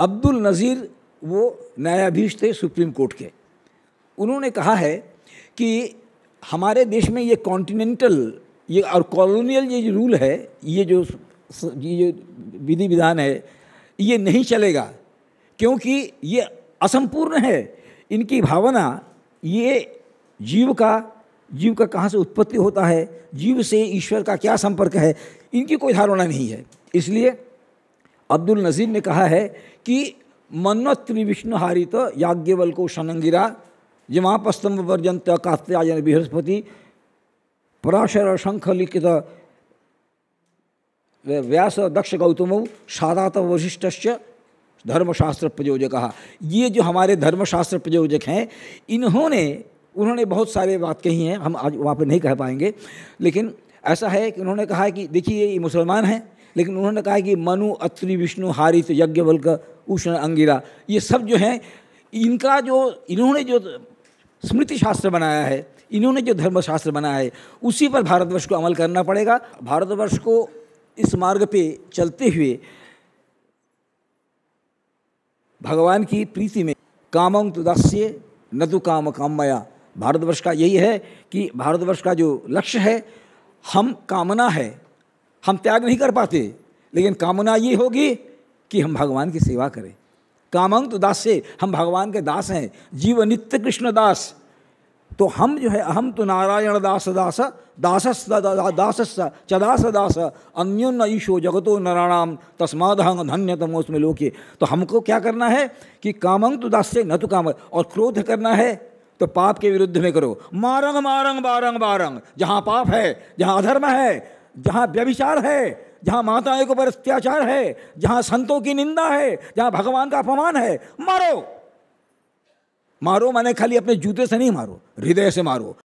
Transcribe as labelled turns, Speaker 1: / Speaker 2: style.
Speaker 1: अब्दुल नज़ीर वो न्यायाधीश थे सुप्रीम कोर्ट के उन्होंने कहा है कि हमारे देश में ये कॉन्टिनेंटल ये और कॉलोनियल ये जो रूल है ये जो ये विधि विधान है ये नहीं चलेगा क्योंकि ये असंपूर्ण है इनकी भावना ये जीव का जीव का कहाँ से उत्पत्ति होता है जीव से ईश्वर का क्या संपर्क है इनकी कोई धारणा नहीं है इसलिए अब्दुल नज़ीर ने कहा है कि मन्वत त्रिविष्णुहारित याज्ञवल को शनंगिरा जमापस्तंभ पर्यंत कात्यायन बृहस्पति पराशर शंख लिखित व्यास दक्ष गौतम सादात वशिष्ठ धर्मशास्त्र प्रयोजक ये जो हमारे धर्मशास्त्र प्रयोजक हैं इन्होंने उन्होंने बहुत सारे बात कही हैं हम आज वहाँ पर नहीं कह पाएंगे लेकिन ऐसा है कि उन्होंने कहा है कि देखिए ये मुसलमान हैं लेकिन उन्होंने कहा कि मनु अत्रि विष्णु हारित यज्ञ बल्क उष्ण अंगिरा ये सब जो हैं इनका जो इन्होंने जो स्मृति शास्त्र बनाया है इन्होंने जो धर्मशास्त्र बनाया है उसी पर भारतवर्ष को अमल करना पड़ेगा भारतवर्ष को इस मार्ग पे चलते हुए भगवान की प्रीति में कामंग दास्य न तो काम कामया भारतवर्ष का यही है कि भारतवर्ष का जो लक्ष्य है हम कामना है हम त्याग नहीं कर पाते लेकिन कामना ये होगी कि हम भगवान की सेवा करें कामंग तो दास से हम भगवान के दास हैं जीव नित्य कृष्ण दास तो हम जो है अहम तो नारायण दास दास दासस दासस चदास दास अन्योन्न ईशो जगतो नाराणाम तस्मादहंग धन्य लोके तो हमको क्या करना है कि कामंग तो दास से न तो काम और क्रोध करना है तो पाप के विरुद्ध में करो मारंग मारंग बारंग बारंग जहाँ पाप है जहाँ अधर्म है जहाँ व्यभिचार है जहाँ माताओं के ऊपर अत्याचार है जहाँ संतों की निंदा है जहाँ भगवान का अपमान है मारो मारो मैंने खाली अपने जूते से नहीं मारो हृदय से मारो